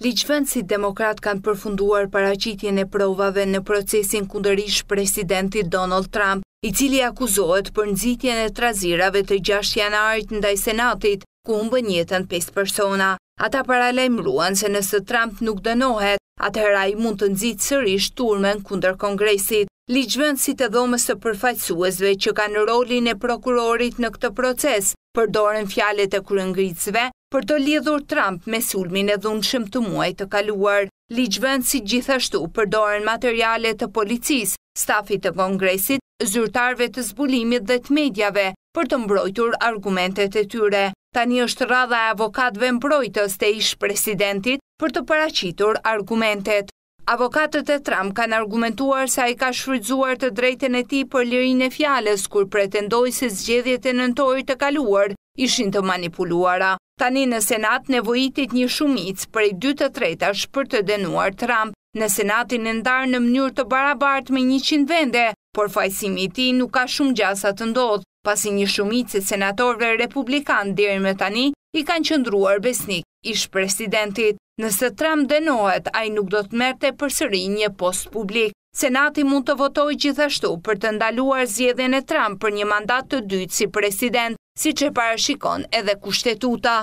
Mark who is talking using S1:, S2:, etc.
S1: Ligjvend si demokrat kanë përfunduar paracitjen e provave në procesin kundërish presidenti Donald Trump, i cili akuzohet për nëzitjen e trazirave të 6 janarit ndaj senatit, ku humbë njëtën 5 persona. Ata paralajmruan se nëse Trump nuk dënohet, atë heraj mund të nëzitë sërish turmen kunder kongresit. Ligjvend si të dhomës të përfajsuesve që kanë rolin e prokurorit në këtë proces, përdoren fjalet e kërëngritësve për të lidhur Trump me sulmin e dhunë shëmë të muaj të kaluar. Ligjvën si gjithashtu përdorën materialet të policis, stafit të kongresit, zyrtarve të zbulimit dhe të medjave për të mbrojtur argumentet e tyre. Tani është radha e avokatve mbrojtës të ishë presidentit për të paracitur argumentet. Avokatët e Trump kanë argumentuar sa i ka shfrydzuar të drejten e ti për lirin e fjales, kur pretendoj se zgjedhjet e nëntoj të kaluar ishin të manipuluara. Tani në Senat nevojitit një shumic për i 2 të treta shpër të denuar Trump në Senatin e ndarë në mënyrë të barabart me 100 vende, por fajsimi ti nuk ka shumë gjasat të ndodhë, pasi një shumic e senatorve republikan dhe me tani i kanë qëndruar besnik ish presidentit. Nëse Trump denohet, a i nuk do të merte për sëri një post publik. Senati mund të votoj gjithashtu për të ndaluar zjedhen e Trump për një mandat të dytë si president, si që parashikon edhe kushtetuta.